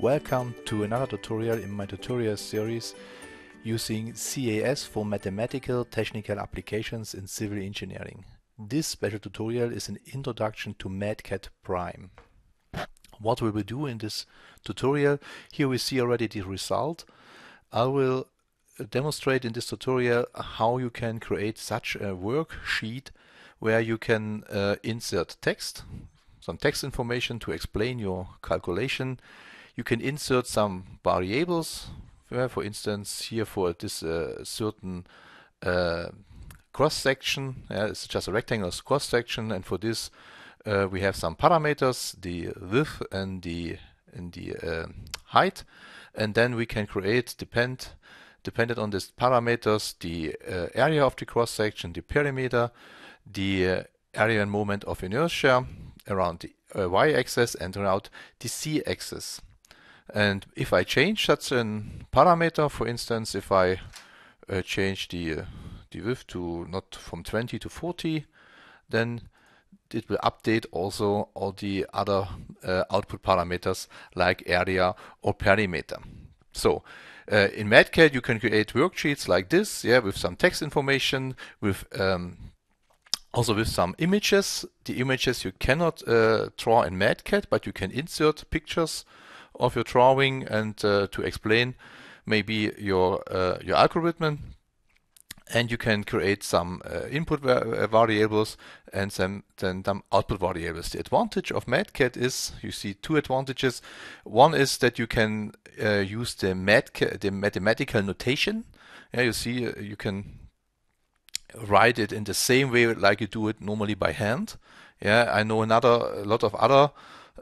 Welcome to another tutorial in my tutorial series using CAS for mathematical technical applications in civil engineering. This special tutorial is an introduction to MATCAT Prime. What we will do in this tutorial, here we see already the result. I will demonstrate in this tutorial how you can create such a worksheet where you can uh, insert text, some text information to explain your calculation you can insert some variables, for instance, here for this uh, certain uh, cross section, yeah, it's just a rectangle, cross section, and for this uh, we have some parameters, the width and the and the uh, height, and then we can create depend dependent on these parameters, the uh, area of the cross section, the perimeter, the uh, area and moment of inertia around the uh, y-axis and around the c-axis. And if I change such a parameter, for instance, if I uh, change the, uh, the width to not from 20 to 40, then it will update also all the other uh, output parameters like area or perimeter. So uh, in MadCat you can create worksheets like this, yeah, with some text information, with um, also with some images. The images you cannot uh, draw in MadCat, but you can insert pictures of your drawing and uh, to explain maybe your uh, your algorithm and you can create some uh, input va uh, variables and some, then some output variables. The advantage of MATCAD is you see two advantages. One is that you can uh, use the, MATCAD, the mathematical notation. Yeah, you see, uh, you can write it in the same way like you do it normally by hand. Yeah, I know another a lot of other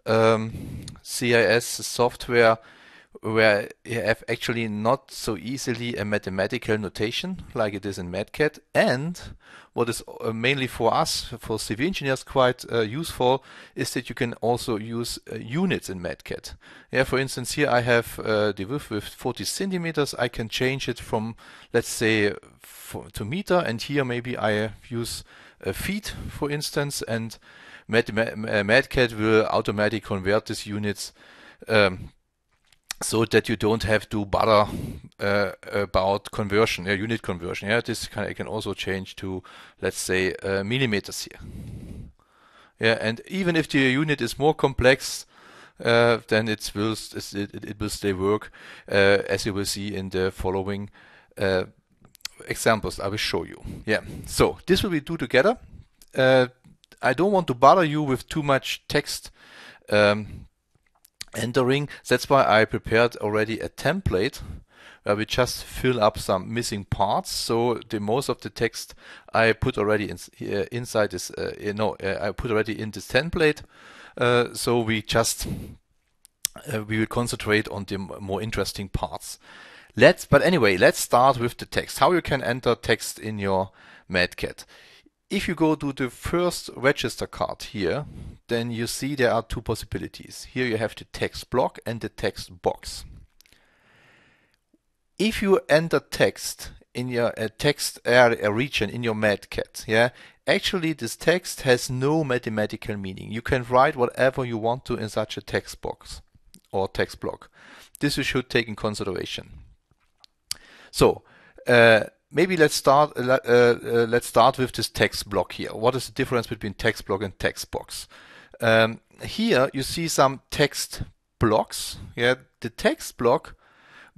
um, CIS software where you have actually not so easily a mathematical notation like it is in MatCAD, And what is uh, mainly for us, for civil engineers, quite uh, useful is that you can also use uh, units in MatCAD. Yeah, for instance, here I have uh, the width with 40 centimeters. I can change it from, let's say, to meter. And here maybe I use feet, for instance, and Mad, Mad, Madcat will automatically convert these units um, so that you don't have to bother uh, about conversion, uh, unit conversion. Yeah, this can, I can also change to, let's say, uh, millimeters here. Yeah, and even if the unit is more complex, uh, then it will it, it will still work, uh, as you will see in the following uh, examples I will show you. Yeah, so this will be do together. Uh, I don't want to bother you with too much text um, entering. That's why I prepared already a template where we just fill up some missing parts. So the most of the text I put already in, uh, inside this, uh, eh, no, uh, I put already in this template. Uh, so we just uh, we will concentrate on the more interesting parts. Let's, but anyway, let's start with the text. How you can enter text in your Medcat. If you go to the first register card here, then you see there are two possibilities. Here you have the text block and the text box. If you enter text in your uh, text area region in your MATCAT, yeah, actually this text has no mathematical meaning. You can write whatever you want to in such a text box or text block. This you should take in consideration. So, uh, maybe let's start uh, uh, uh, let's start with this text block here. What is the difference between text block and text box? Um, here you see some text blocks. Yeah, the text block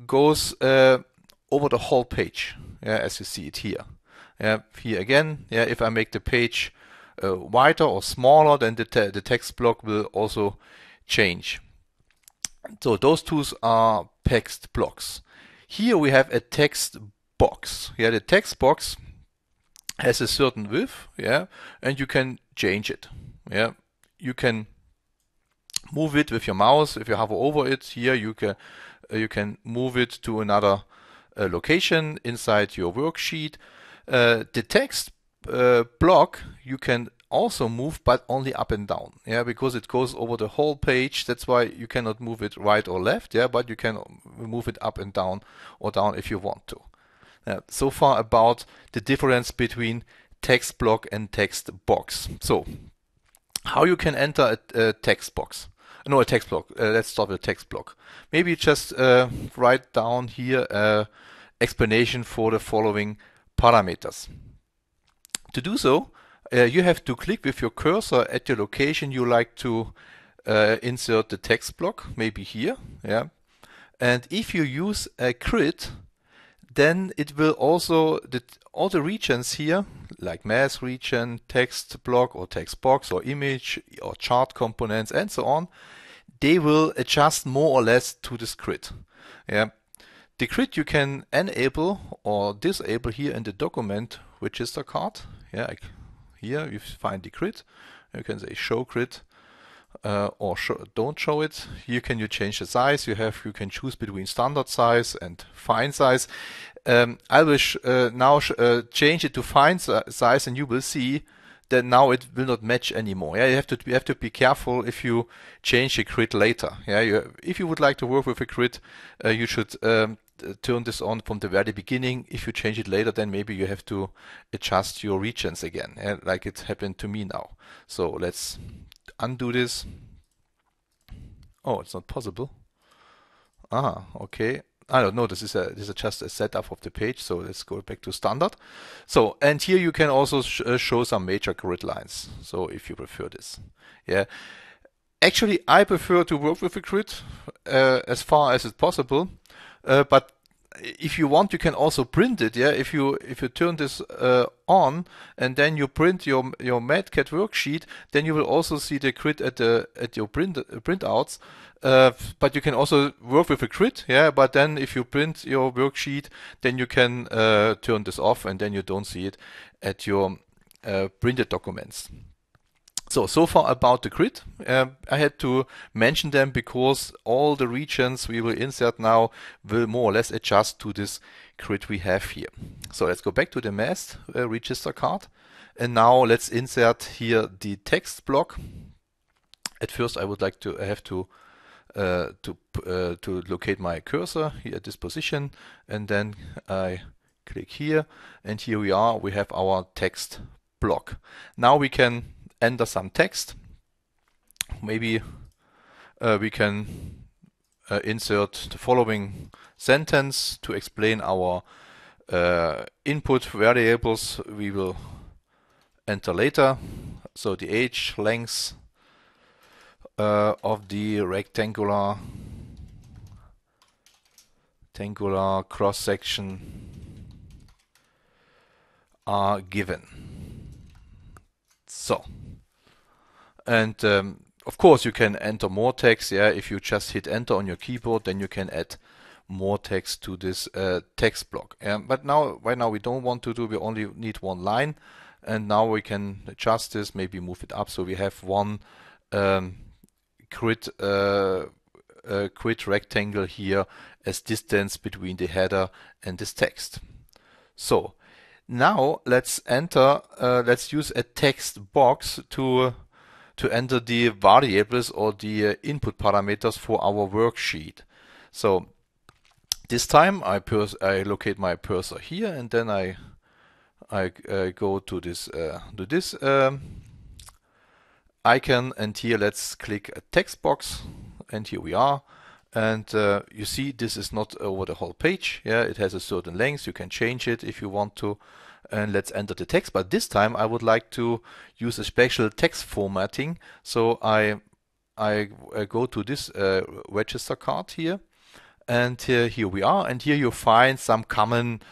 goes uh, over the whole page, yeah, as you see it here. Yeah, here again, yeah, if I make the page uh, wider or smaller, then the, te the text block will also change. So those two are text blocks. Here we have a text box. Yeah, the text box has a certain width, yeah, and you can change it. Yeah, you can move it with your mouse. If you hover over it here, you can uh, you can move it to another uh, location inside your worksheet. Uh, the text uh, block you can also move, but only up and down. Yeah, because it goes over the whole page. That's why you cannot move it right or left. Yeah, but you can uh, move it up and down or down if you want to. Uh, so far about the difference between text block and text box. So how you can enter a, a text box. No, a text block. Uh, let's start with text block. Maybe just uh, write down here a uh, explanation for the following parameters. To do so, uh, you have to click with your cursor at the location you like to uh, insert the text block, maybe here. Yeah. And if you use a grid, then it will also, the, all the regions here, like mass region, text block or text box or image or chart components and so on, they will adjust more or less to this grid. Yeah. The grid you can enable or disable here in the document register card. Yeah, like here you find the grid. You can say show grid uh, or sh don't show it. Here can you change the size. You have you can choose between standard size and fine size. Um, I will uh, now uh, change it to fine si size, and you will see that now it will not match anymore. Yeah, you have to you have to be careful if you change the grid later. Yeah, you, if you would like to work with a grid, uh, you should um, turn this on from the very beginning. If you change it later, then maybe you have to adjust your regions again, yeah, like it happened to me now. So let's undo this. Oh, it's not possible. Ah, okay. I don't know. This is a this is just a setup of the page. So let's go back to standard. So and here you can also sh uh, show some major grid lines. So if you prefer this, yeah. Actually, I prefer to work with a grid uh, as far as it's possible. Uh, but if you want, you can also print it. Yeah, if you if you turn this uh, on and then you print your your Madcat worksheet, then you will also see the grid at the at your print uh, printouts. Uh, but you can also work with a grid. Yeah, but then if you print your worksheet, then you can uh, turn this off and then you don't see it at your uh, printed documents. So, so far about the grid. Uh, I had to mention them because all the regions we will insert now will more or less adjust to this grid we have here. So let's go back to the mass uh, register card. And now let's insert here the text block. At first I would like to I have to uh, to uh, to locate my cursor here at this position and then I click here and here we are we have our text block. Now we can enter some text. Maybe uh, we can uh, insert the following sentence to explain our uh, input variables we will enter later. So the age, length uh, of the rectangular rectangular cross section are given. So and um, of course, you can enter more text. Yeah, if you just hit enter on your keyboard, then you can add more text to this uh, text block. but now, right now, we don't want to do. We only need one line, and now we can adjust this. Maybe move it up so we have one um, grid uh, uh grid rectangle here as distance between the header and this text. So now let's enter. Uh, let's use a text box to to enter the variables or the uh, input parameters for our worksheet. So this time I, I locate my cursor here and then I I uh, go to this uh, to this um, icon and here let's click a text box and here we are and uh, you see this is not over the whole page yeah it has a certain length you can change it if you want to and let's enter the text. But this time I would like to use a special text formatting. So I, I, I uh, go to this uh, register card here and here, here we are. And here you find some common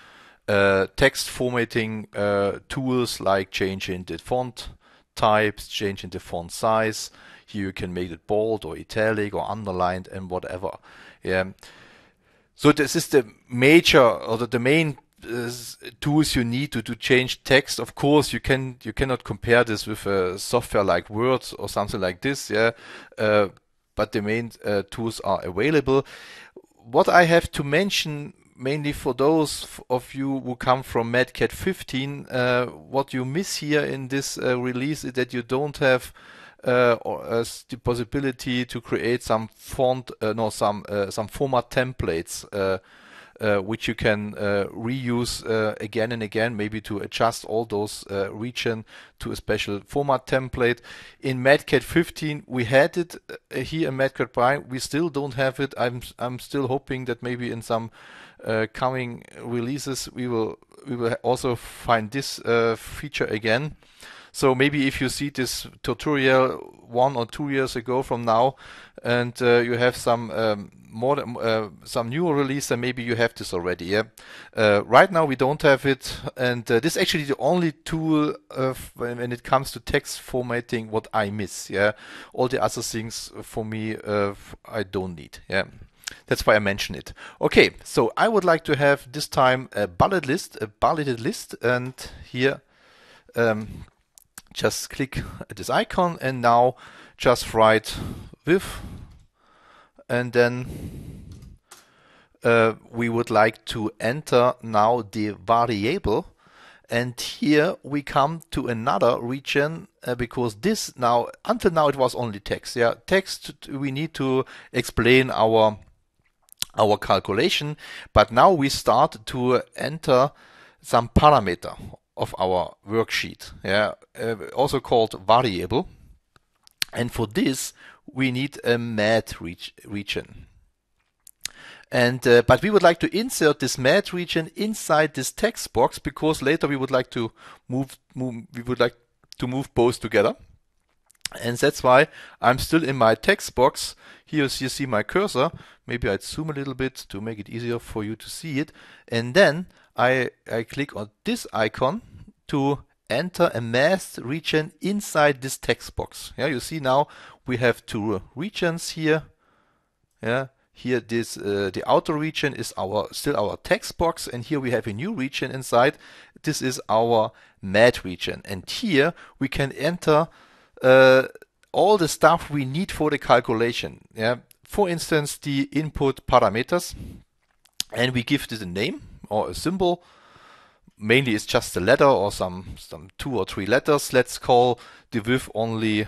uh, text formatting uh, tools like changing the font types, changing the font size. Here you can make it bold or italic or underlined and whatever. Yeah. So this is the major or the, the main tools you need to, to change text. Of course, you can you cannot compare this with a software like Word or something like this. Yeah, uh, but the main uh, tools are available. What I have to mention mainly for those of you who come from Madcat 15, uh, what you miss here in this uh, release is that you don't have uh, or, uh, the possibility to create some font, uh, no, some uh, some format templates uh, which you can uh, reuse uh, again and again, maybe to adjust all those region to a special format template. In Madcat 15, we had it here in Madcat Prime. We still don't have it. I'm I'm still hoping that maybe in some coming releases we will we will also find this feature again. So maybe if you see this tutorial one or two years ago from now, and uh, you have some um, more uh, some new release, then maybe you have this already. Yeah. Uh, right now we don't have it, and uh, this is actually the only tool uh, when it comes to text formatting what I miss. Yeah. All the other things for me uh, I don't need. Yeah. That's why I mention it. Okay, so I would like to have this time a bullet list, a bulleted list, and here um, just click this icon and now just write with and then uh, we would like to enter now the variable and here we come to another region uh, because this now until now it was only text yeah text we need to explain our our calculation but now we start to enter some parameter of our worksheet, yeah, uh, also called variable. And for this, we need a mat region. And uh, but we would like to insert this mat region inside this text box because later we would like to move, move we would like to move both together. And that's why I'm still in my text box. Here you see my cursor. Maybe I'd zoom a little bit to make it easier for you to see it. And then I, I click on this icon to enter a masked region inside this text box. Yeah, you see now we have two regions here. Yeah, here this uh, the outer region is our still our text box, and here we have a new region inside. This is our mat region, and here we can enter uh, all the stuff we need for the calculation. Yeah, for instance, the input parameters, and we give this a name or a symbol. Mainly it's just a letter or some, some two or three letters. Let's call the with only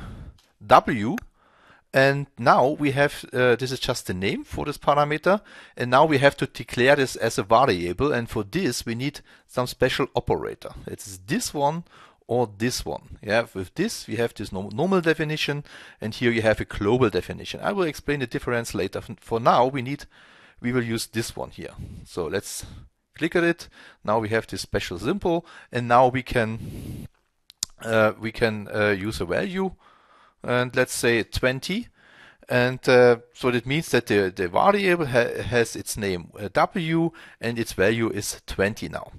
W. And now we have, uh, this is just the name for this parameter. And now we have to declare this as a variable. And for this, we need some special operator. It's this one or this one. Yeah, with this, we have this normal definition. And here you have a global definition. I will explain the difference later. For now, we need, we will use this one here. So let's click on it. Now we have this special symbol, and now we can uh, we can uh, use a value, and let's say 20. And uh, so that means that the, the variable ha has its name uh, w and its value is 20 now.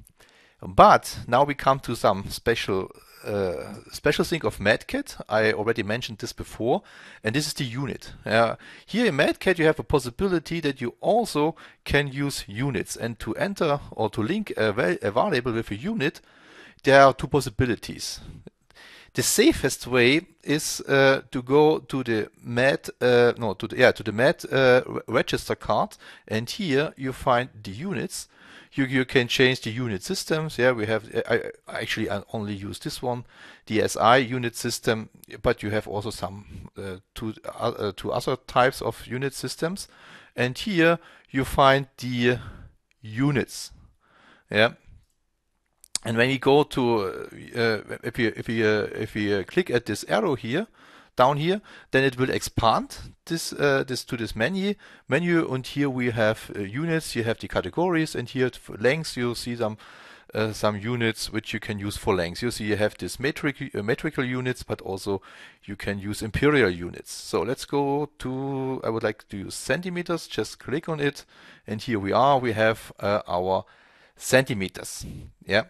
But now we come to some special uh, special thing of MadCat. I already mentioned this before, and this is the unit. Uh, here in MadCat, you have a possibility that you also can use units. And to enter or to link a, a variable with a unit, there are two possibilities. The safest way is uh, to go to the Med, uh, no, to the, yeah, to the Med uh, register card, and here you find the units you, you can change the unit systems. Yeah, we have, I, actually I only use this one, the SI unit system, but you have also some uh, two, uh, uh, two other types of unit systems. And here you find the units. Yeah. And when we go to, uh, if you if you uh, if we click at this arrow here, down here, then it will expand this uh, this to this menu menu. And here we have uh, units. You have the categories, and here for lengths you see some uh, some units which you can use for lengths. You see you have this metric uh, metrical units, but also you can use imperial units. So let's go to I would like to use centimeters. Just click on it, and here we are. We have uh, our centimeters. Yeah.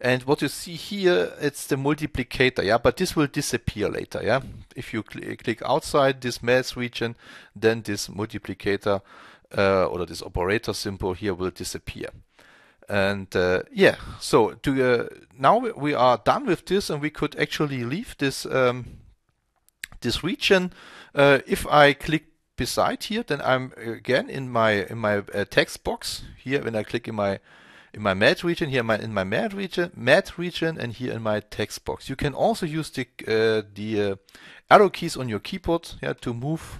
And what you see here, it's the multiplicator, yeah, but this will disappear later, yeah. If you cl click outside this mass region, then this multiplicator uh, or this operator symbol here will disappear. And uh, yeah, so to, uh, now we are done with this and we could actually leave this um, this region. Uh, if I click beside here, then I'm again in my in my uh, text box here when I click in my in my mat region, here in my, in mat region, mat region, and here in my text box. You can also use the, uh, the uh, arrow keys on your keyboard yeah, to move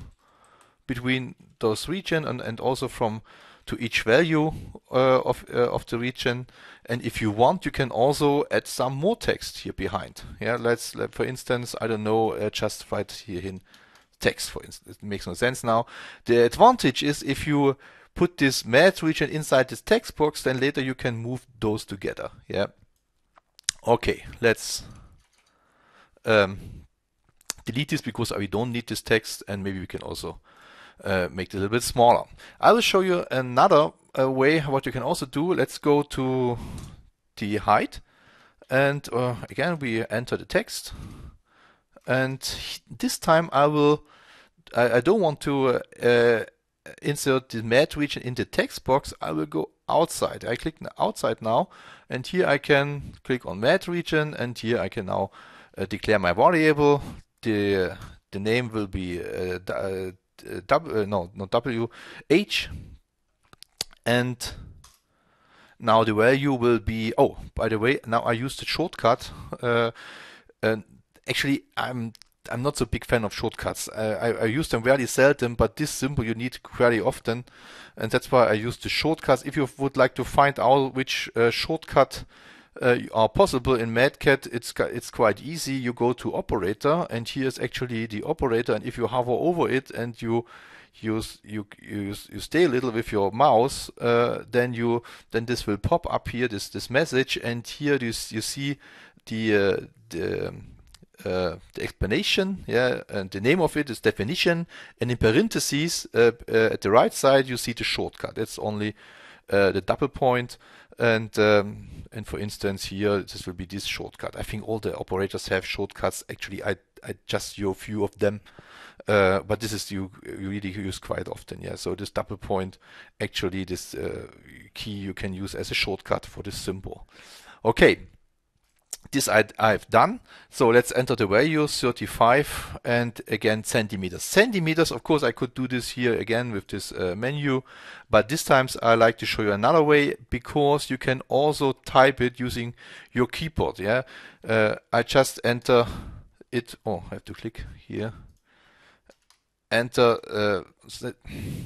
between those region and, and also from to each value uh, of, uh, of the region. And if you want, you can also add some more text here behind. Yeah, let's, let, for instance, I don't know, uh, just write here in text, for instance. It makes no sense now. The advantage is if you put this math region inside this text box, then later you can move those together. Yeah. Okay, let's um, delete this because we don't need this text and maybe we can also uh, make it a little bit smaller. I will show you another uh, way what you can also do. Let's go to the height and uh, again we enter the text and this time I will I, I don't want to uh, insert the mat region in the text box, I will go outside. I click outside now and here I can click on mat region and here I can now uh, declare my variable. The, the name will be uh, uh, uh, w, uh, no, not W, H and now the value will be, oh, by the way, now I use the shortcut uh, and actually I'm I'm not so big fan of shortcuts. I, I use them very seldom, but this symbol you need very often, and that's why I use the shortcuts. If you would like to find out which uh, shortcut uh, are possible in Madcat, it's it's quite easy. You go to operator, and here is actually the operator. And if you hover over it and you use you you you stay a little with your mouse, uh, then you then this will pop up here this this message, and here you you see the uh, the um, uh, the explanation, yeah, and the name of it is definition, and in parentheses uh, uh at the right side you see the shortcut. That's only uh, the double point, and um, and for instance here this will be this shortcut. I think all the operators have shortcuts. Actually, I I just use a few of them, uh, but this is you, you really use quite often. Yeah, so this double point, actually this key you can use as a shortcut for this symbol. Okay this I, have done. So let's enter the value 35 and again centimeters. Centimeters, of course, I could do this here again with this uh, menu, but this time I like to show you another way because you can also type it using your keyboard. Yeah, uh, I just enter it. Oh, I have to click here enter uh,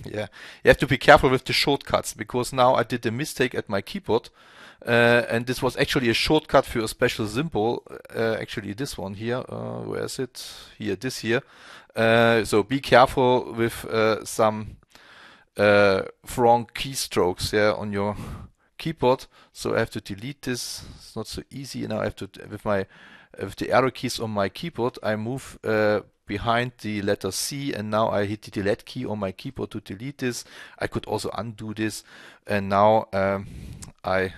yeah you have to be careful with the shortcuts because now I did a mistake at my keyboard uh, and this was actually a shortcut for a special symbol uh, actually this one here uh, where is it here this here uh, so be careful with uh, some wrong keystrokes yeah on your keyboard so I have to delete this it's not so easy now I have to with my with the arrow keys on my keyboard I move behind the letter C and now I hit the delete key on my keyboard to delete this. I could also undo this and now um, I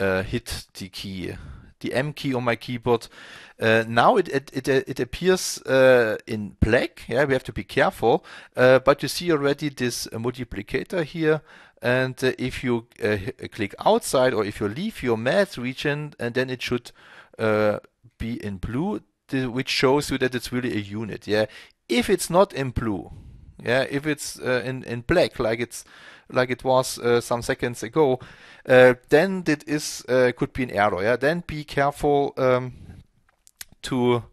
uh, hit the key, the M key on my keyboard. Uh, now it it, it, uh, it appears uh, in black. Yeah, we have to be careful. Uh, but you see already this uh, multiplicator here. And if you click outside or if you leave your math region, and then it should be in blue the, which shows you that it's really a unit. Yeah, if it's not in blue, yeah, if it's uh, in in black, like it's like it was uh, some seconds ago, uh, then that is uh, could be an error. Yeah, then be careful um, to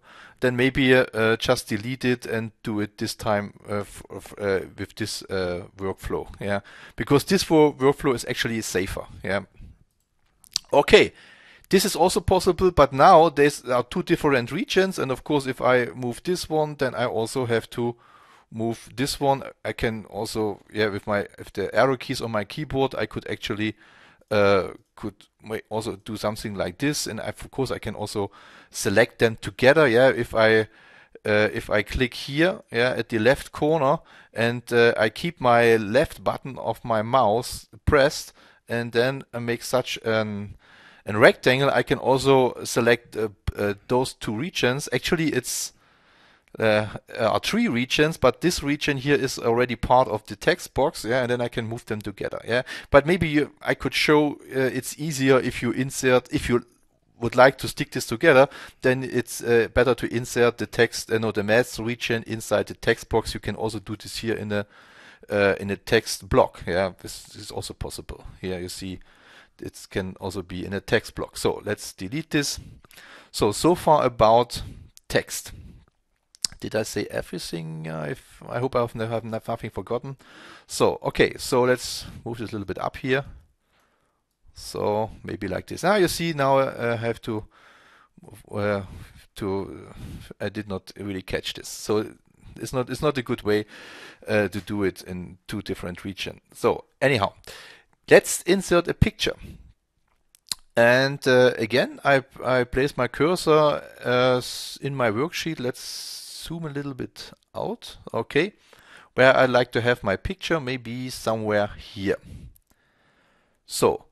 then maybe uh, uh just delete it and do it this time uh, uh, with this uh, workflow. Yeah, because this workflow is actually safer. Yeah. Okay. This is also possible, but now there's are uh, two different regions, and of course, if I move this one, then I also have to move this one. I can also, yeah, with my if the arrow keys on my keyboard, I could actually uh, could also do something like this, and I, of course, I can also select them together. Yeah, if I uh, if I click here, yeah, at the left corner, and uh, I keep my left button of my mouse pressed, and then I make such an in rectangle, I can also select uh, uh, those two regions. Actually, it's uh, uh, are three regions, but this region here is already part of the text box, yeah, and then I can move them together, yeah. But maybe you, I could show uh, it's easier if you insert, if you would like to stick this together, then it's uh, better to insert the text, uh, no, the math region inside the text box. You can also do this here in the in a text block, yeah. This is also possible. Here you see it can also be in a text block. So let's delete this. So, so far about text. Did I say everything? Uh, I hope I've have nothing forgotten. So, okay, so let's move this a little bit up here. So maybe like this. Now ah, you see, now I have to, uh, to, I did not really catch this. So it's not, it's not a good way uh, to do it in two different regions. So anyhow, Let's insert a picture. And uh, again, I, I place my cursor uh, in my worksheet. Let's zoom a little bit out, okay, where I like to have my picture, maybe somewhere here. So,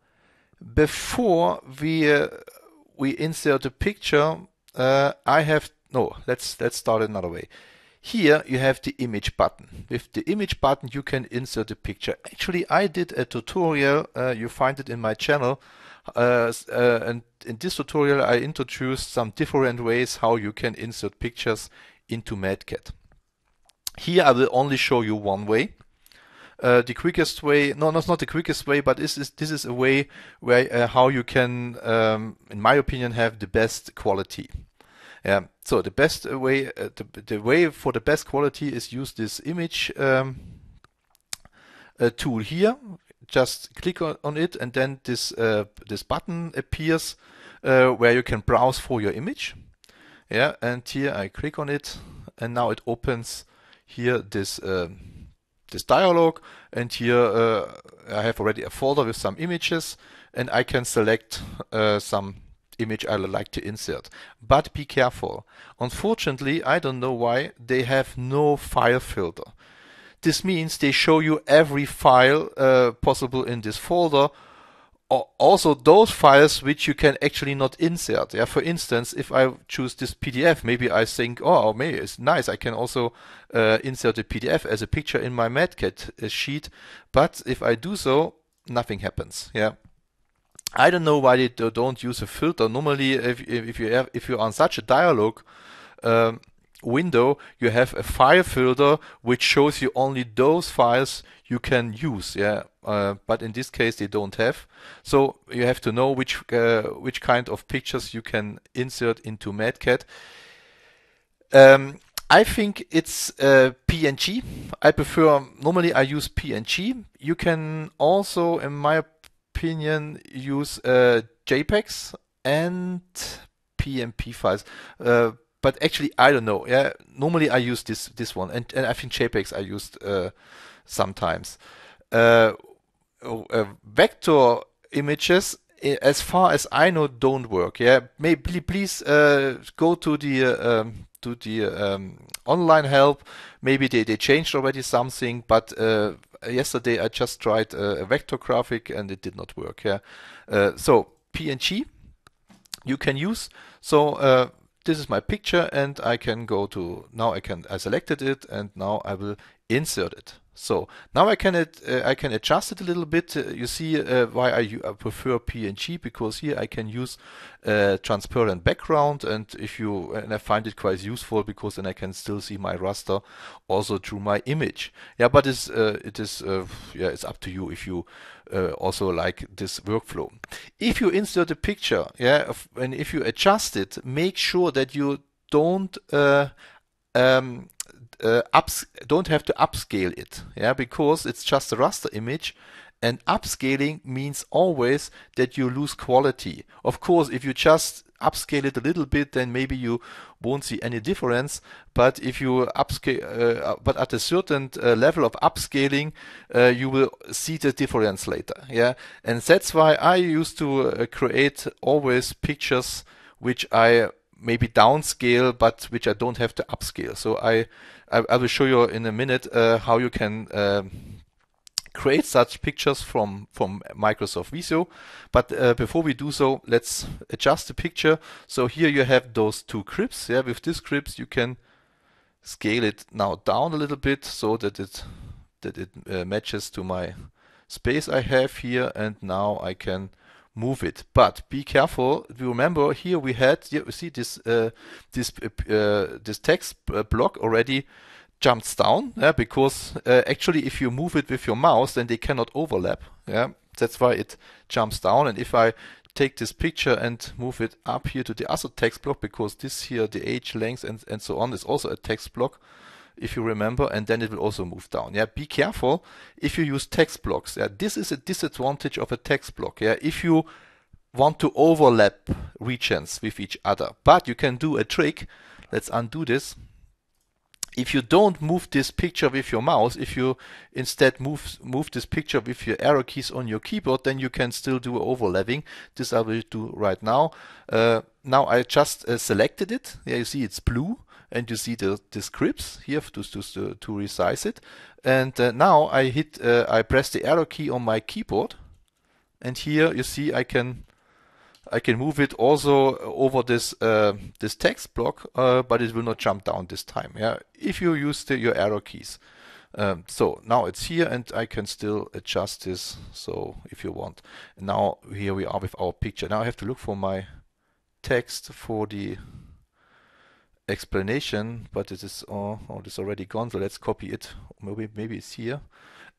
before we uh, we insert a picture, uh, I have no. Let's let's start another way. Here you have the image button. With the image button you can insert a picture. Actually I did a tutorial, uh, you find it in my channel, uh, uh, and in this tutorial I introduced some different ways how you can insert pictures into MadCat. Here I will only show you one way. Uh, the quickest way, no, no, it's not the quickest way, but this is, this is a way where uh, how you can, um, in my opinion, have the best quality. Yeah. So the best way, uh, the, the way for the best quality is use this image um, uh, tool here. Just click on, on it, and then this uh, this button appears uh, where you can browse for your image. Yeah. And here I click on it, and now it opens here this um, this dialog and here uh, I have already a folder with some images and I can select uh, some image I would like to insert. But be careful. Unfortunately, I don't know why, they have no file filter. This means they show you every file uh, possible in this folder, or also those files which you can actually not insert. Yeah, for instance, if I choose this PDF, maybe I think, oh, maybe it's nice. I can also uh, insert a PDF as a picture in my MadCat uh, sheet. But if I do so, nothing happens. Yeah. I don't know why they don't use a filter. Normally, if, if you have, if you're on such a dialogue um, window, you have a file filter which shows you only those files you can use. Yeah, uh, but in this case they don't have. So you have to know which uh, which kind of pictures you can insert into Madcat. Um, I think it's uh, PNG. I prefer normally I use PNG. You can also, in my opinion opinion, use uh, JPEGs and PMP files. Uh, but actually, I don't know. Yeah, normally I use this this one, and, and I think JPEGs I used uh, sometimes. Uh, oh, uh, vector images eh, as far as I know, don't work. Yeah, maybe please uh, go to the uh, um, to the um, online help. Maybe they, they changed already something, but uh, yesterday I just tried a, a, vector graphic and it did not work. Yeah. Uh, so PNG you can use. So uh, this is my picture and I can go to now I can I selected it and now I will insert it. So now I can uh, I can adjust it a little bit. Uh, you see uh, why I, I, prefer PNG because here I can use uh, transparent background, and if you and I find it quite useful because then I can still see my raster also through my image. Yeah, but it's uh, it is uh, yeah it's up to you if you also like this workflow. If you insert a picture, yeah, and if you adjust it, make sure that you don't um, uh, ups, don't have to upscale it, yeah, because it's just a raster image. And upscaling means always that you lose quality. Of course, if you just upscale it a little bit, then maybe you won't see any difference. But if you upscale, uh, but at a certain uh, level of upscaling, uh, you will see the difference later. Yeah, and that's why I used to uh, create always pictures which I maybe downscale, but which I don't have to upscale. So I I, I will show you in a minute uh, how you can um, create such pictures from, from Microsoft Visio. But uh, before we do so, let's adjust the picture. So here you have those two grips. Yeah, with these grips you can scale it now down a little bit so that it that it uh, matches to my space I have here. And now I can move it. But be careful. remember here we had you see this uh, this uh, uh this text uh, block already jumps down yeah, because uh, actually if you move it with your mouse then they cannot overlap. Yeah, that's why it jumps down. And if I take this picture and move it up here to the other text block because this here the age length and and so on is also a text block if you remember, and then it will also move down. Yeah, be careful if you use text blocks. Yeah, this is a disadvantage of a text block. Yeah, if you want to overlap regions with each other, but you can do a trick. Let's undo this. If you don't move this picture with your mouse, if you instead move move this picture with your arrow keys on your keyboard, then you can still do overlapping. This I will do right now. Uh, now I just uh, selected it. Yeah, you see it's blue and you see the, the scripts here to, to, to resize it. And uh, now I hit, uh, I press the arrow key on my keyboard, and here you see I can, I can move it also over this uh, this text block, uh, but it will not jump down this time. Yeah, if you use the, your arrow keys. Um, so now it's here and I can still adjust this so if you want. now here we are with our picture. Now I have to look for my text for the explanation, but it is uh, oh, oh, it's already gone. So let's copy it. Maybe maybe it's here.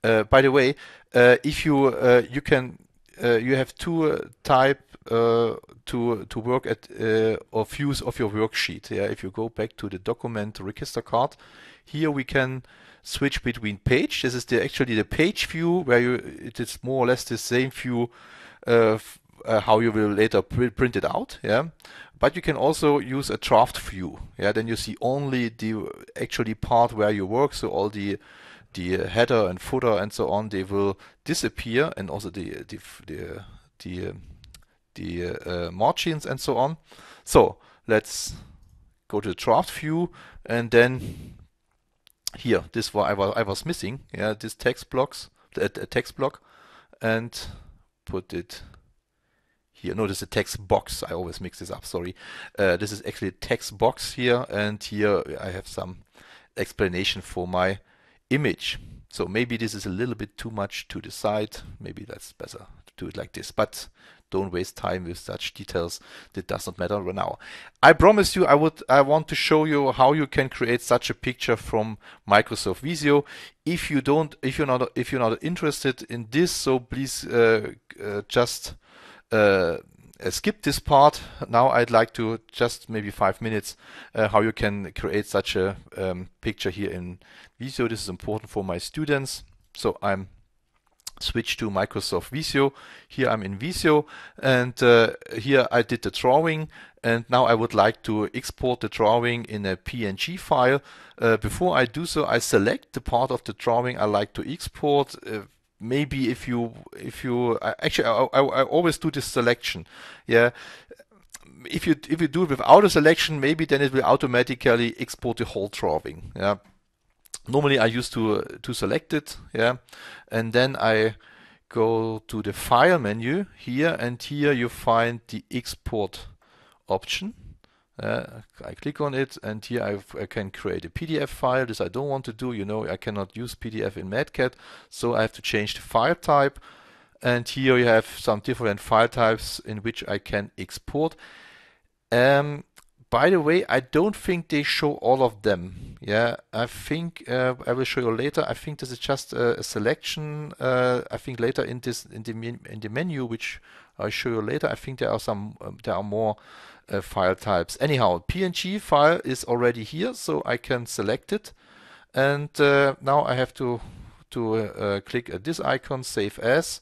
Uh, by the way, uh, if you uh, you can uh, you have two uh, type to to work at or views of your worksheet. Yeah, if you go back to the document register card, here we can switch between page. This is the actually the page view where you it is more or less the same view uh, how you will later pr print it out. Yeah, but you can also use a draft view. Yeah, then you see only the actually part where you work. So all the the header and footer and so on they will disappear, and also the the the the, the uh, margins and so on. So let's go to draft view and then here this what I was I was missing. Yeah, this text blocks the text block and put it here. No, this is a text box. I always mix this up. Sorry. Uh, this is actually a text box here, and here I have some explanation for my image. So maybe this is a little bit too much to the side. Maybe that's better to do it like this. But don't waste time with such details that does not matter right now. I promise you I would I want to show you how you can create such a picture from Microsoft Visio. If you don't if you're not if you're not interested in this, so please uh, uh, just uh, uh, skip this part. Now I'd like to just maybe five minutes uh, how you can create such a um, picture here in Visio. This is important for my students. So I'm switch to Microsoft Visio. Here I'm in Visio and uh, here I did the drawing and now I would like to export the drawing in a PNG file. Uh, before I do so I select the part of the drawing I like to export. Uh, maybe if you if you actually I, I, I always do this selection yeah if you if you do it without a selection maybe then it will automatically export the whole drawing yeah normally I used to to select it yeah and then I go to the file menu here and here you find the export option uh, I click on it and here I've, i can create a PDF file. This I don't want to do, you know, I cannot use PDF in Medcat. So I have to change the file type. And here you have some different file types in which I can export. Um, by the way, I don't think they show all of them. Yeah, I think uh, I will show you later. I think this is just a, a selection. Uh, I think later in this in the in the menu, which I'll show you later. I think there are some um, there are more uh, file types. Anyhow, PNG file is already here, so I can select it. And uh, now I have to to uh, uh click at uh, this icon, Save As.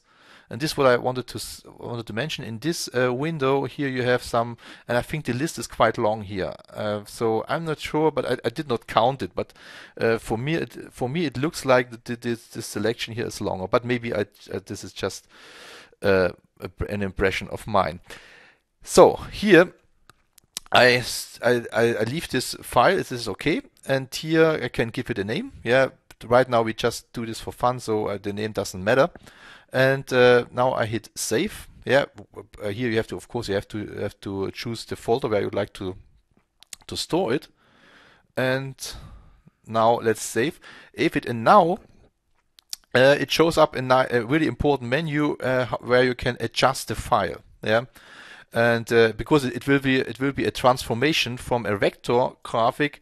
And this is what I wanted to wanted to mention. In this uh, window here, you have some, and I think the list is quite long here. so I'm not sure, but I, I did not count it. But for me, it, for me, it looks like the, the, the selection here is longer. But maybe I, this is just an impression of mine. So here I, I, I leave this file, this is okay, and here I can give it a name. Yeah, right now we just do this for fun, so uh, the name doesn't matter. And uh, now I hit save. Yeah, uh, here you have to, of course, you have to have to choose the folder where you'd like to to store it. And now let's save. If it and now uh, it shows up in a really important menu uh, where you can adjust the file. Yeah, and uh, because it, will be it will be a transformation from a vector graphic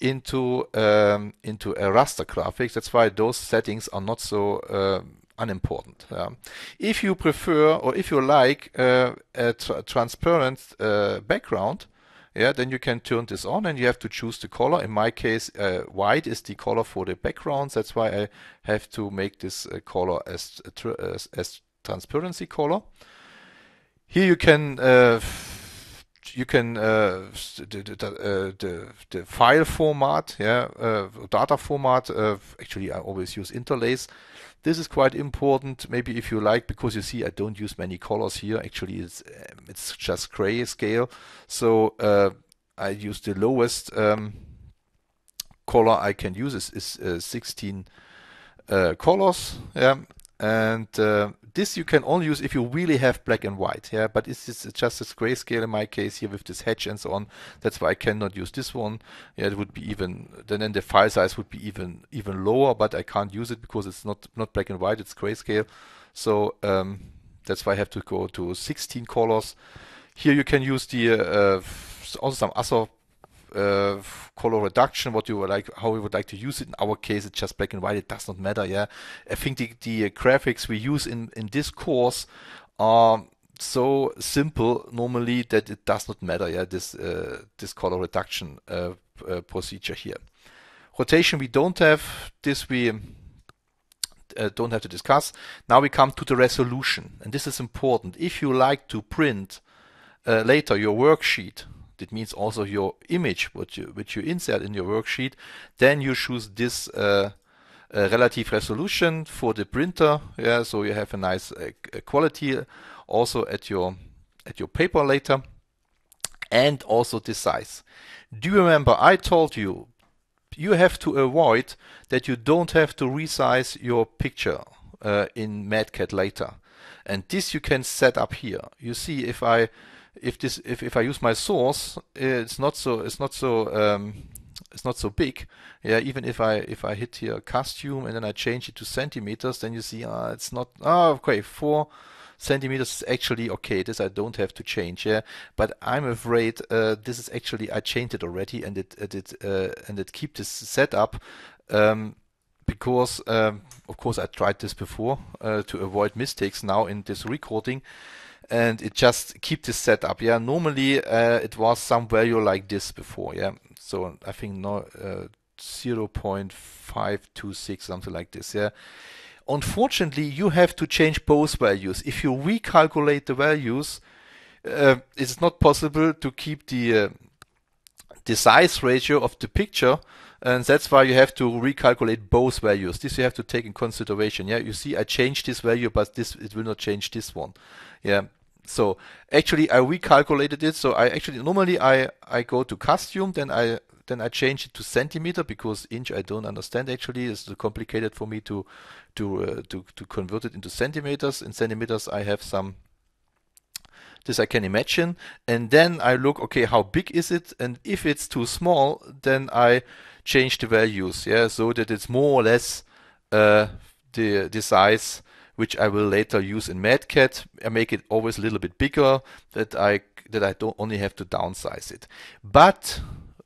into um, into a raster graphic. That's why those settings are not so uh, unimportant. Yeah. Um, if you prefer or if you like uh, a tra transparent uh, background, yeah, then you can turn this on and you have to choose the color. In my case, uh, white is the color for the background. That's why I have to make this uh, color as, uh, as, as transparency color. Here you can uh, you can uh, the, the, uh, the, the, file format, yeah, uh, data format. Uh, actually, I always use interlace. This is quite important. Maybe if you like, because you see, I don't use many colors here. Actually, it's um, it's just grayscale. So uh, I use the lowest um, color I can use is, is uh, 16 colors, yeah, and this you can only use if you really have black and white. Yeah, but it's just, it's just this grayscale in my case here with this hatch and so on. That's why I cannot use this one. Yeah, it would be even then, then the file size would be even even lower. But I can't use it because it's not not black and white. It's grayscale. So um, that's why I have to go to 16 colors. Here you can use the uh, also some other uh, color reduction, what you would like, how we would like to use it. In our case, it's just black and white. It does not matter. Yeah, I think the, the uh, graphics we use in in this course are so simple normally that it does not matter. Yeah, this uh, this color reduction uh, uh, procedure here. Rotation we don't have. This we uh, don't have to discuss. Now we come to the resolution, and this is important. If you like to print uh, later your worksheet it means also your image, which you, which you insert in your worksheet. Then you choose this uh, uh, relative resolution for the printer. Yeah, so you have a nice uh, uh, quality also at your at your paper later, and also the size. Do you remember I told you you have to avoid that you don't have to resize your picture uh, in MadCat later. And this you can set up here. You see, if I if this if, if I use my source, it's not so it's not so um, it's not so big. Yeah, even if I if I hit here costume and then I change it to centimeters, then you see uh, it's not oh okay four centimeters is actually okay. This I don't have to change. Yeah, but I'm afraid uh, this is actually I changed it already and it it, it uh, and it keep this setup. Um, because um, of course I tried this before uh, to avoid mistakes now in this recording and it just keep this setup. Yeah, normally uh, it was some value like this before. Yeah, so I think no uh, 0.526 something like this. Yeah. Unfortunately, you have to change both values. If you recalculate the values, uh, it's not possible to keep the uh, the size ratio of the picture and that's why you have to recalculate both values. This you have to take in consideration. Yeah, you see, I changed this value, but this it will not change this one. Yeah. So actually, I recalculated it. So I actually normally I I go to costume, then I then I change it to centimeter because inch I don't understand actually. It's too complicated for me to to uh, to to convert it into centimeters. In centimeters, I have some this I can imagine, and then I look okay how big is it, and if it's too small, then I change the values yeah so that it's more or less uh, the the size which I will later use in MadCat. I make it always a little bit bigger that I that I don't only have to downsize it. But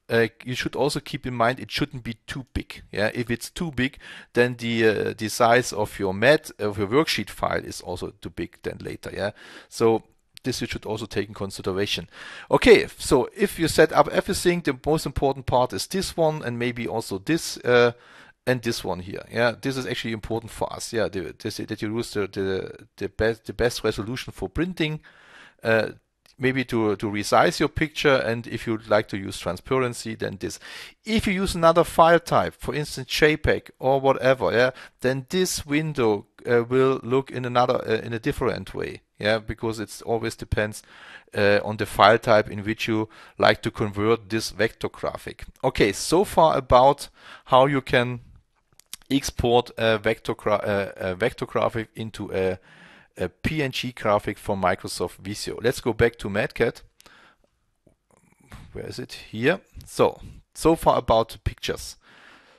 uh, you should also keep in mind it shouldn't be too big. Yeah, if it's too big, then the uh, the size of your mat of your worksheet file is also too big. Then later, yeah. So this you should also take in consideration. Okay, so if you set up everything, the most important part is this one and maybe also this. Uh, and this one here. Yeah, this is actually important for us. Yeah, the, this, that you use the, the, the best the best resolution for printing. Uh, maybe to, to resize your picture and if you'd like to use transparency then this if you use another file type for instance jpeg or whatever yeah then this window uh, will look in another uh, in a different way yeah because it always depends uh, on the file type in which you like to convert this vector graphic okay so far about how you can export a vector, gra a vector graphic into a, a, PNG graphic for Microsoft Visio. Let's go back to MadCat. Where is it? Here. So, so far about pictures.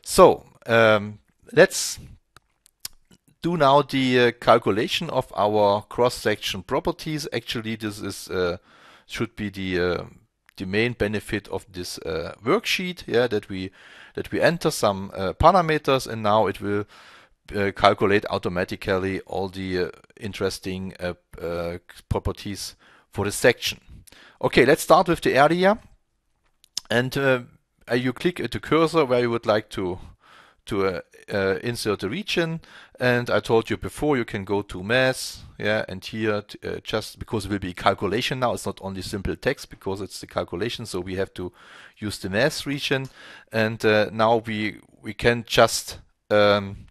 So, um, let's do now the uh, calculation of our cross-section properties. Actually, this is uh, should be the uh, the main benefit of this uh, worksheet yeah, that we that we enter some uh, parameters and now it will uh, calculate automatically all the uh, interesting uh, uh, properties for the section. Okay, let's start with the area and you click at the cursor where you would like to to a, uh, insert a region and I told you before you can go to math yeah and here uh, just because it will be calculation now it's not only simple text because it's the calculation so we have to use the math region and uh, now we we can just um,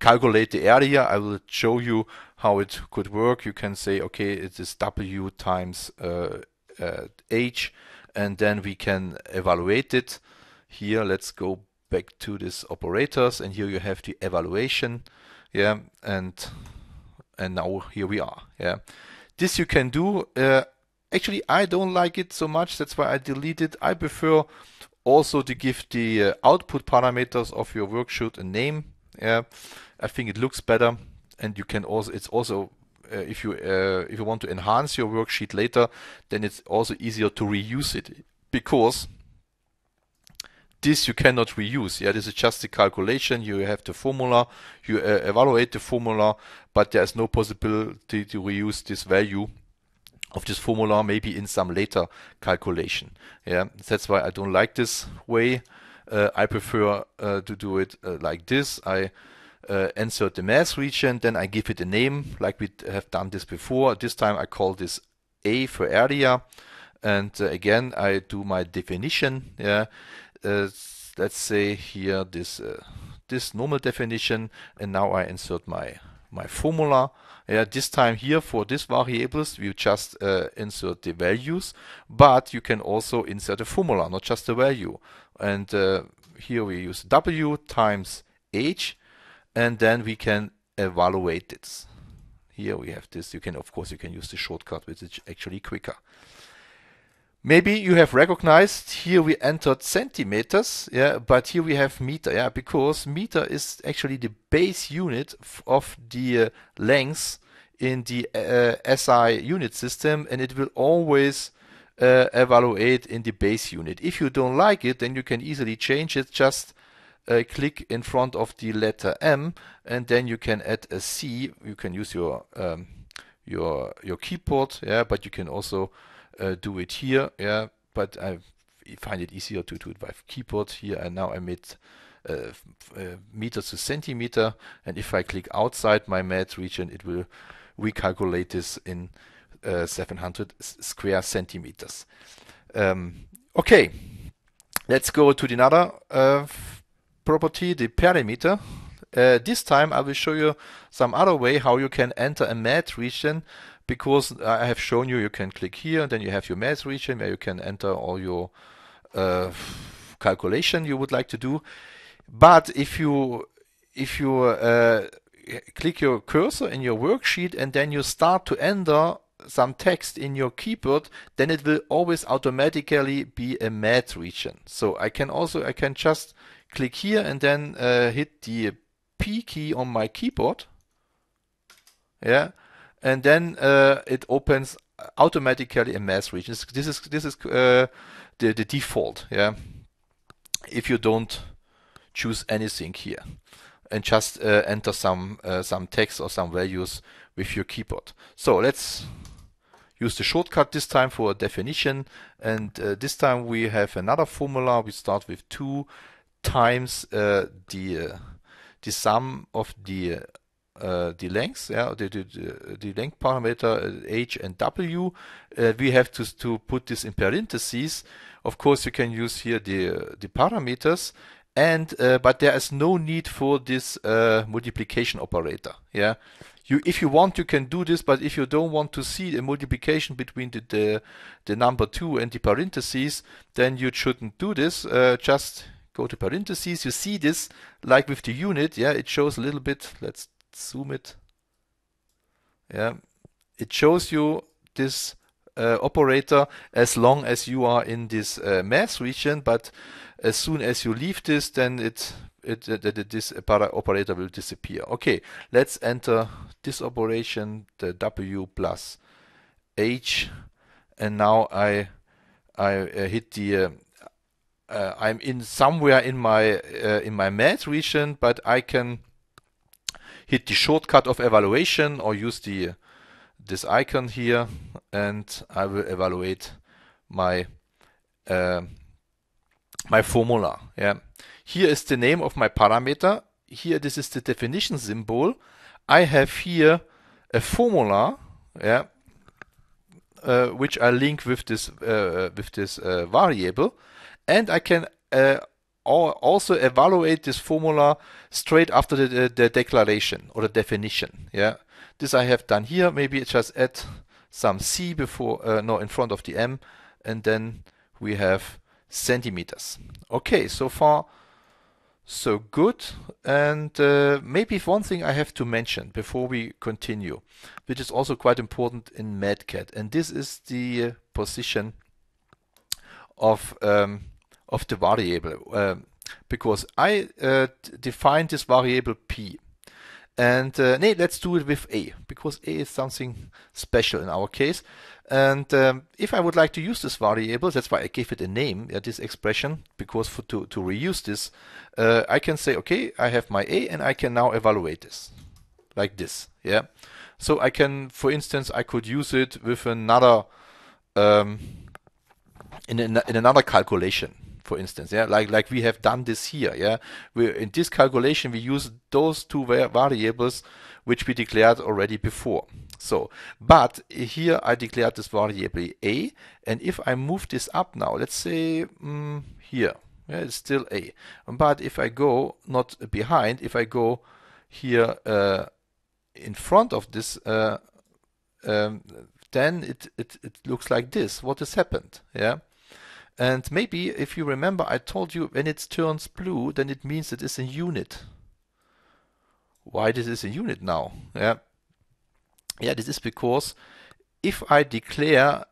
calculate the area I will show you how it could work you can say okay it is W times uh, uh, H and then we can evaluate it here let's go back to these operators and here you have the evaluation yeah and and now here we are yeah this you can do uh, actually I don't like it so much that's why I delete it I prefer also to give the uh, output parameters of your worksheet a name yeah I think it looks better and you can also it's also uh, if you uh, if you want to enhance your worksheet later then it's also easier to reuse it because this you cannot reuse. Yeah, this is just a calculation. You have the formula, you uh, evaluate the formula, but there's no possibility to reuse this value of this formula maybe in some later calculation. Yeah, that's why I don't like this way. Uh, I prefer uh, to do it uh, like this. I uh, insert the mass region, then I give it a name like we have done this before. This time I call this A for area and uh, again I do my definition yeah let's say here this uh, this normal definition and now I insert my my formula. Yeah, this time here for these variables, we just uh, insert the values, but you can also insert a formula, not just a value. And uh, here we use W times H, and then we can evaluate this. Here we have this. You can, of course, you can use the shortcut, which is actually quicker. Maybe you have recognized here we entered centimeters, yeah, but here we have meter, yeah, because meter is actually the base unit of the uh, length in the uh, SI unit system, and it will always uh, evaluate in the base unit. If you don't like it, then you can easily change it. Just uh, click in front of the letter M, and then you can add a C. You can use your um, your your keyboard, yeah, but you can also uh, do it here. Yeah, but I find it easier to do it by keyboard here. And now I made uh, uh meter to centimeter. And if I click outside my mat region, it will recalculate this in uh, 700 square centimeters. Um, okay, let's go to another uh, property, the perimeter. Uh, this time I will show you some other way how you can enter a mat region because I have shown you you can click here and then you have your math region where you can enter all your uh, calculation you would like to do. But if you if you uh, click your cursor in your worksheet and then you start to enter some text in your keyboard, then it will always automatically be a math region. So I can also I can just click here and then uh, hit the P key on my keyboard. Yeah, and then uh, it opens automatically a mass region. This is this is uh, the the default. Yeah, if you don't choose anything here and just uh, enter some uh, some text or some values with your keyboard. So let's use the shortcut this time for a definition and uh, this time we have another formula we start with 2 times uh, the the sum of the uh, the length, yeah, the, the, the length parameter uh, h and w. Uh, we have to, to put this in parentheses. Of course, you can use here the, the parameters and uh, but there is no need for this uh, multiplication operator yeah you if you want you can do this but if you don't want to see a multiplication between the the, the number 2 and the parentheses then you shouldn't do this uh, just go to parentheses you see this like with the unit yeah it shows a little bit let's zoom it. Yeah, it shows you this uh, operator as long as you are in this uh, mass region, but as soon as you leave this, then it, it, it, uh, it this operator will disappear. Okay, let's enter this operation, the W plus H, and now I I uh, hit the uh, uh, I'm in somewhere in my in my math region, but I can hit the shortcut of evaluation or use the this icon here and I will evaluate my uh, my formula. Yeah. Here is the name of my parameter. Here this is the definition symbol. I have here a formula, yeah, uh, which I link with this uh, with this uh, variable, and I can uh, also evaluate this formula straight after the, the declaration or the definition. Yeah, this I have done here. Maybe just add some C before, uh, no, in front of the M, and then we have centimeters. Okay, so far so good. And uh, maybe one thing I have to mention before we continue, which is also quite important in MedCat, and this is the uh, position of um, of the variable uh, because I uh, defined this variable p. And uh, let's do it with a because a is something special in our case. And um, if I would like to use this variable, that's why I gave it a name, uh, this expression, because for, to, to reuse this, uh, I can say, okay, I have my a and I can now evaluate this like this. Yeah. So I can, for instance, I could use it with another um, in, in another calculation for instance, yeah, like like we have done this here, yeah. We in this calculation we use those two variables which we declared already before. So, but here I declared this variable a, and if I move this up now, let's say um, here, yeah, it's still a. But if I go not behind, if I go here uh, in front of this. Uh, um, then it, it, it looks like this. What has happened? Yeah. And maybe if you remember, I told you when it turns blue, then it means it is a unit. Why this is a unit now? Yeah. Yeah, this is because if I declare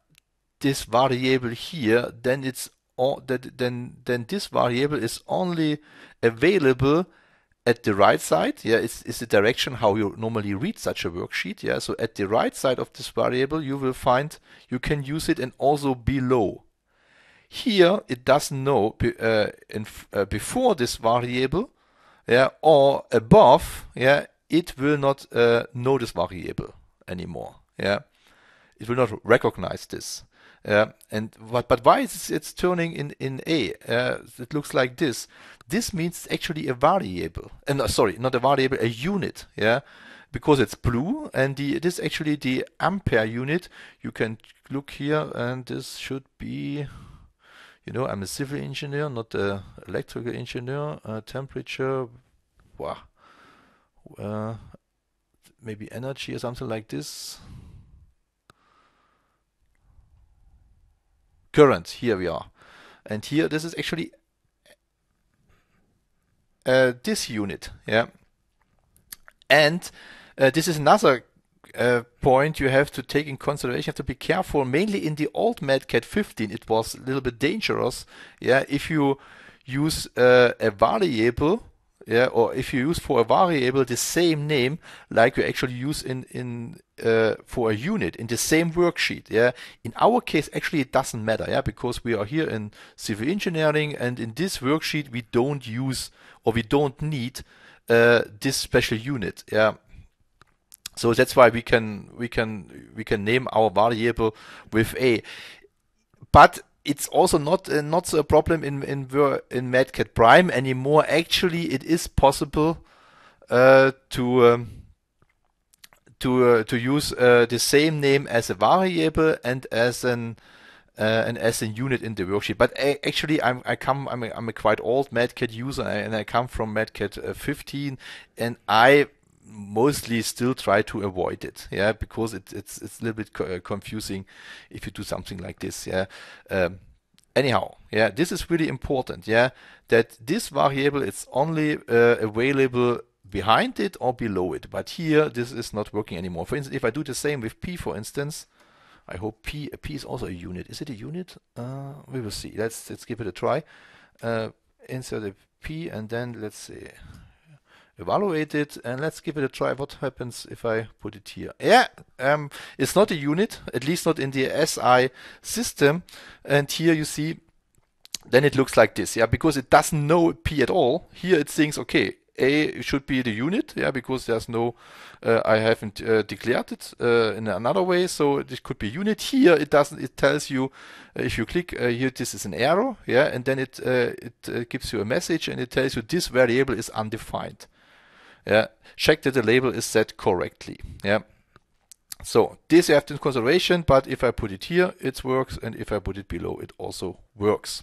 this variable here, then it's all, that then then this variable is only available at the right side, yeah, it's, it's the direction how you normally read such a worksheet, yeah. So at the right side of this variable, you will find you can use it and also below. Here it doesn't know uh, in, uh, before this variable yeah, or above, yeah, it will not uh, know this variable anymore. Yeah, it will not recognize this. yeah. and what, but why is it, it's turning in in A? Uh, it looks like this. This means actually a variable. And uh, sorry, not a variable, a unit. Yeah, because it's blue, and the it is actually the ampere unit. You can look here, and this should be you know, I'm a civil engineer, not an electrical engineer. Uh, temperature, wow, uh, maybe energy or something like this. Current, here we are. And here, this is actually uh, this unit, yeah. And uh, this is another a point you have to take in consideration, you have to be careful. Mainly in the old Mad Cat 15, it was a little bit dangerous. Yeah, if you use uh, a variable, yeah, or if you use for a variable the same name like you actually use in in uh, for a unit in the same worksheet. Yeah, in our case actually it doesn't matter. Yeah, because we are here in civil engineering, and in this worksheet we don't use or we don't need uh, this special unit. Yeah so that's why we can we can we can name our variable with a. But it's also not uh, not a problem in in in Madcat Prime anymore. Actually, it is possible uh, to um, to uh, to use uh, the same name as a variable and as an uh, and as a unit in the worksheet. But I, actually, I'm I come I'm a, I'm a quite old Madcat user and I come from Madcat uh, 15, and I mostly still try to avoid it, yeah, because it, it's it's a little bit co uh, confusing if you do something like this, yeah. Um, anyhow, yeah, this is really important, yeah, that this variable is only uh, available behind it or below it. But here, this is not working anymore. For instance, if I do the same with P, for instance, I hope P, P is also a unit. Is it a unit? Uh, we will see. Let's let's give it a try. Uh, insert a P and then let's see evaluate it and let's give it a try what happens if I put it here yeah um, it's not a unit at least not in the SI system and here you see then it looks like this yeah because it doesn't know P at all here it thinks okay a should be the unit yeah because there's no uh, I haven't uh, declared it uh, in another way so it could be unit here it doesn't it tells you uh, if you click uh, here this is an arrow yeah and then it uh, it gives you a message and it tells you this variable is undefined yeah, check that the label is set correctly. Yeah. So this you have in consideration, but if I put it here, it works, and if I put it below, it also works.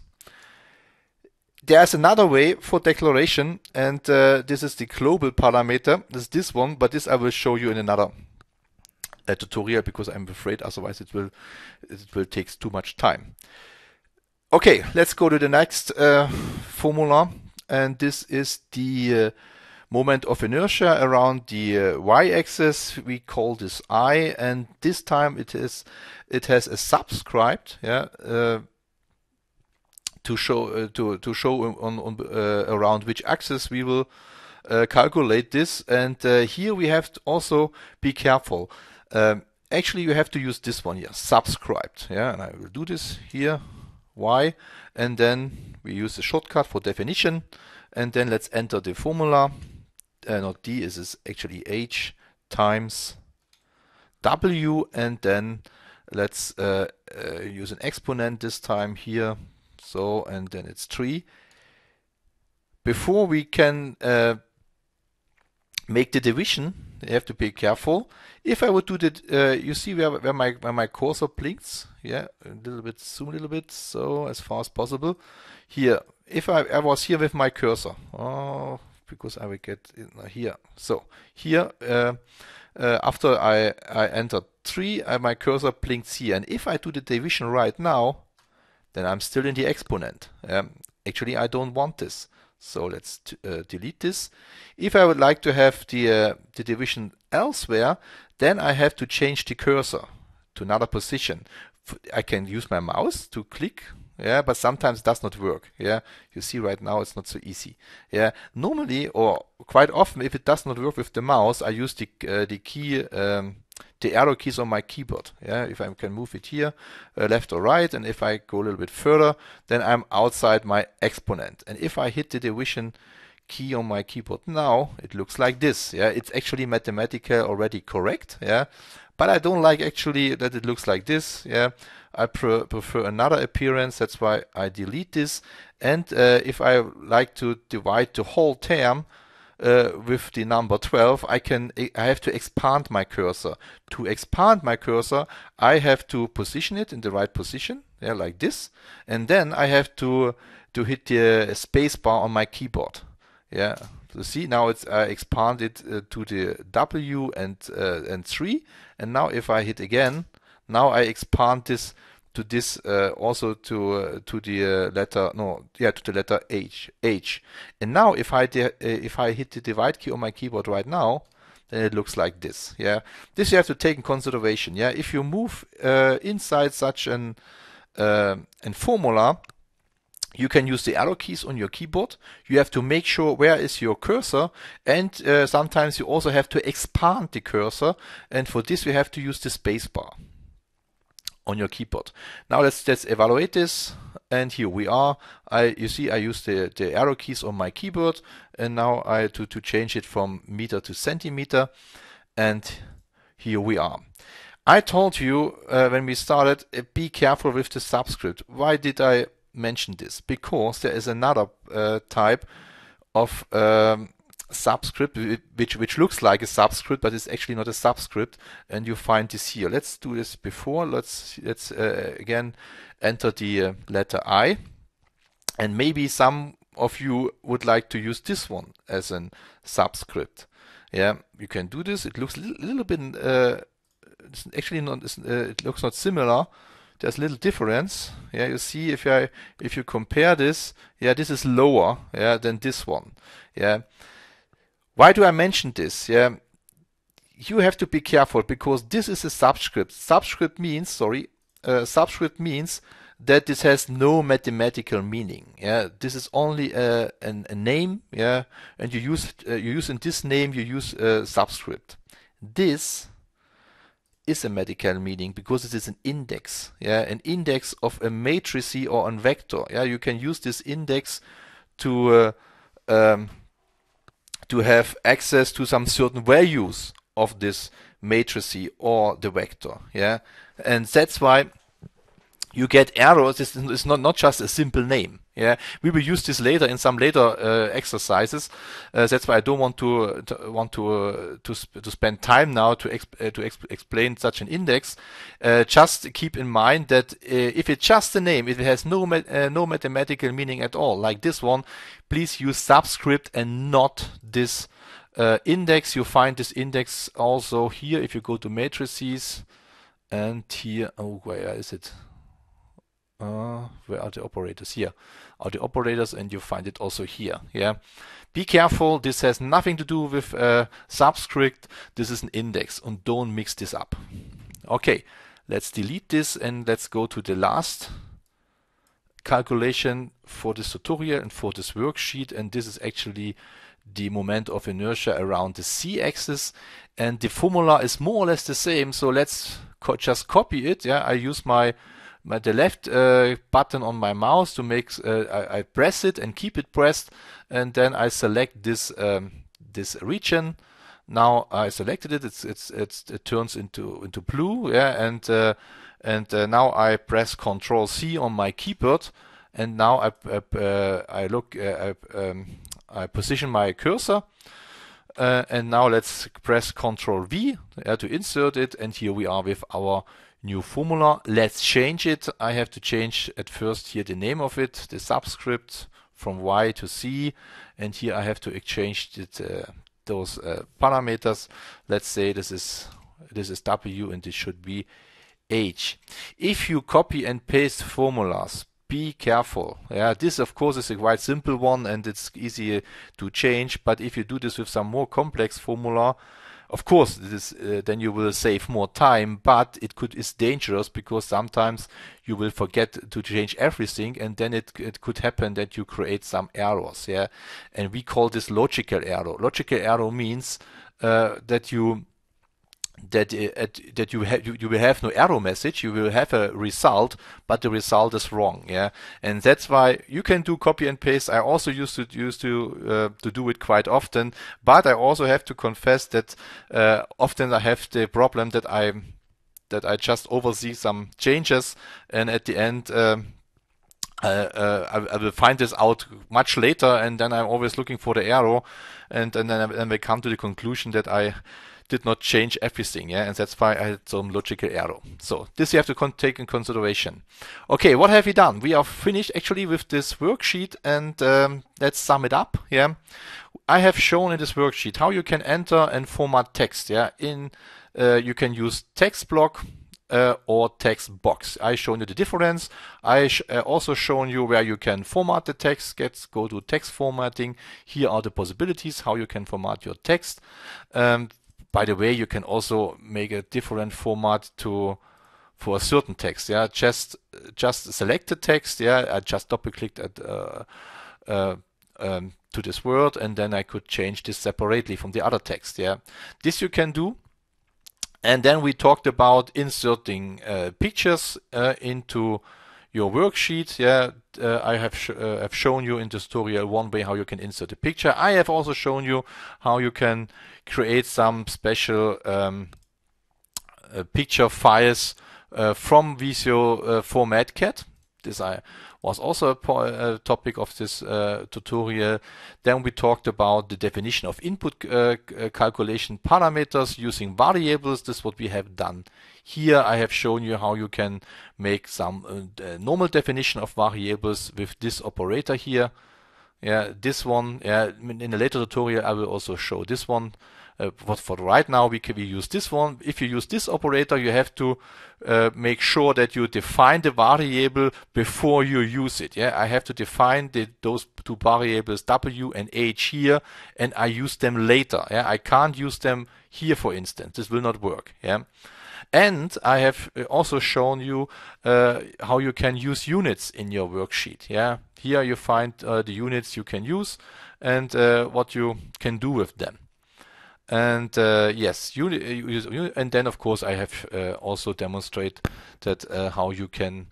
There's another way for declaration, and uh, this is the global parameter. This is this one, but this I will show you in another uh, tutorial because I'm afraid otherwise it will it will take too much time. Okay, let's go to the next uh, formula, and this is the uh, moment of inertia around the uh, y-axis. We call this I, and this time it is it has a subscript, yeah, uh, to show uh, to to show on, on around which axis we will calculate this. And here we have to also be careful. Um, actually you have to use this one here subscribed yeah and I will do this here y and then we use the shortcut for definition and then let's enter the formula uh, not D, is is actually H times W and then let's uh, uh, use an exponent this time here. So, and then it's 3. Before we can uh, make the division, you have to be careful. If I would do that, uh, you see where, where, my, where my cursor blinks. Yeah, a little bit, zoom a little bit, so as far as possible. Here, if I, I was here with my cursor. Oh, because I will get uh, here. So here, uh, uh, after I, I enter 3, uh, my cursor blinks here. And if I do the division right now, then I'm still in the exponent. Um, actually, I don't want this. So let's uh, delete this. If I would like to have the, uh, the division elsewhere, then I have to change the cursor to another position. I can use my mouse to click yeah but sometimes it does not work yeah you see right now it's not so easy yeah normally or quite often if it does not work with the mouse i use the uh, the key um, the arrow keys on my keyboard yeah if i can move it here uh, left or right and if i go a little bit further then i'm outside my exponent and if i hit the division key on my keyboard now it looks like this yeah it's actually mathematical already correct yeah but i don't like actually that it looks like this yeah I pre prefer another appearance. That's why I delete this. And uh, if I like to divide the whole term uh, with the number 12, I can I have to expand my cursor. To expand my cursor, I have to position it in the right position, yeah, like this. And then I have to to hit the uh, space bar on my keyboard. Yeah. So see now it's uh, expanded uh, to the W and uh, and three. And now if I hit again, now I expand this to this uh, also to uh, to the uh, letter no yeah to the letter H H. And now if I uh, if I hit the divide key on my keyboard right now, then it looks like this. Yeah, this you have to take in consideration. Yeah, if you move uh, inside such an uh, an formula, you can use the arrow keys on your keyboard. You have to make sure where is your cursor and sometimes you also have to expand the cursor and for this you have to use the spacebar on your keyboard. Now let's let's evaluate this and here we are. I you see I use the, the arrow keys on my keyboard and now I to, to change it from meter to centimeter and here we are. I told you uh, when we started uh, be careful with the subscript. Why did I mention this? Because there is another uh, type of um, subscript, which, which looks like a subscript, but it's actually not a subscript. And you find this here. Let's do this before. Let's, let's uh, again enter the uh, letter I. And maybe some of you would like to use this one as a subscript. Yeah, you can do this. It looks a little, bit, uh, it's actually not, it's, uh, it looks not similar there's little difference. Yeah, you see if I if you compare this, yeah, this is lower, yeah, than this one. Yeah. Why do I mention this? Yeah, you have to be careful because this is a subscript. Subscript means, sorry, uh, subscript means that this has no mathematical meaning. Yeah, this is only a, a name. Yeah, and you use uh, you use in this name you use a subscript. This is a medical meaning because it is an index. Yeah, an index of a matrix or a vector. Yeah, you can use this index to uh, um, to have access to some certain values of this matrix or the vector. Yeah, and that's why you get arrows. It's, it's not, not just a simple name. Yeah, we will use this later in some later uh, exercises. Uh, that's why I don't want to, to want to uh, to, sp to spend time now to exp uh, to exp explain such an index. Uh, just keep in mind that uh, if it's just a name, it has no ma no mathematical meaning at all. Like this one, please use subscript and not this index. You find this index also here if you go to matrices, and here. Oh, where is it? uh, where are the operators here are the operators and you find it also here yeah be careful this has nothing to do with uh, subscript this is an index and don't mix this up okay let's delete this and let's go to the last calculation for this tutorial and for this worksheet and this is actually the moment of inertia around the c-axis and the formula is more or less the same so let's co just copy it yeah I use my the left uh, button on my mouse to make uh, I, I, press it and keep it pressed and then I select this um, this region now I selected it it's it's, it's it turns into into blue yeah and uh, and uh, now I press control C on my keyboard and now I, I, uh, I look uh, I, um, I position my cursor uh, and now let's press Ctrl V uh, to insert it and here we are with our new formula. Let's change it. I have to change at first here the name of it, the subscript from Y to C. And here I have to exchange it, uh, those uh, parameters. Let's say this is, this is W and this should be H. If you copy and paste formulas, be careful. Yeah, this of course is a quite simple one and it's easy to change. But if you do this with some more complex formula, of course, this uh, then you will save more time, but it could is dangerous because sometimes you will forget to change everything, and then it it could happen that you create some errors. Yeah, and we call this logical error. Logical error means uh, that you that uh, that you, have you will have no error message you will have a result but the result is wrong yeah and that's why you can do copy and paste i also used to used to uh, to do it quite often but i also have to confess that uh, often i have the problem that i that i just oversee some changes and at the end um, uh, uh, I, I, will find this out much later, and then I'm always looking for the error, and, and then I, we come to the conclusion that I did not change everything, yeah, and that's why I had some logical error. So this you have to take in consideration. Okay, what have we done? We are finished actually with this worksheet, and um, let's sum it up, yeah. I have shown in this worksheet how you can enter and format text, yeah. In uh, you can use text block, uh, or text box. I shown you the difference. I sh uh, also shown you where you can format the text. Get go to text formatting. Here are the possibilities how you can format your text. Um, by the way, you can also make a different format to for a certain text. Yeah, just just the text. Yeah, I just double clicked at uh, uh, um, to this word, and then I could change this separately from the other text. Yeah, this you can do. And then we talked about inserting uh, pictures uh, into your worksheet. Yeah, uh, I have sh uh, have shown you in tutorial one way how you can insert a picture. I have also shown you how you can create some special um, uh, picture files uh, from Visio uh, for Cat. This I was also a, a uh, topic of this tutorial. Then we talked about the definition of input calculation parameters using variables. This is what we have done here I have shown you how you can make some uh, uh, normal definition of variables with this operator here. Yeah, this one, yeah, in a later tutorial I will also show this one. Uh, but for right now we can we use this one. If you use this operator, you have to uh, make sure that you define the variable before you use it. Yeah, I have to define the, those two variables w and h here, and I use them later. Yeah, I can't use them here, for instance. This will not work. Yeah. And I have uh, also shown you uh, how you can use units in your worksheet. Yeah, here you find uh, the units you can use and uh, what you can do with them. And uh, yes, uh, you, you, and then of course I have also demonstrated that how you can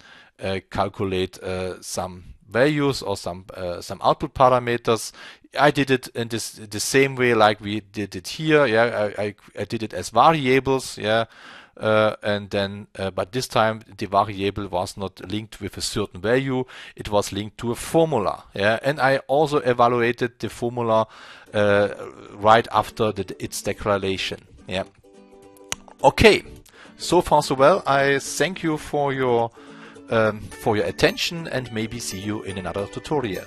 calculate some values or some uh, some output parameters. I did it in this the same way like we did it here. Yeah, I, I, I did it as variables. Yeah, uh, and then uh, but this time the variable was not linked with a certain value it was linked to a formula yeah and i also evaluated the formula uh, right after the, its declaration yeah okay so far so well i thank you for your um, for your attention and maybe see you in another tutorial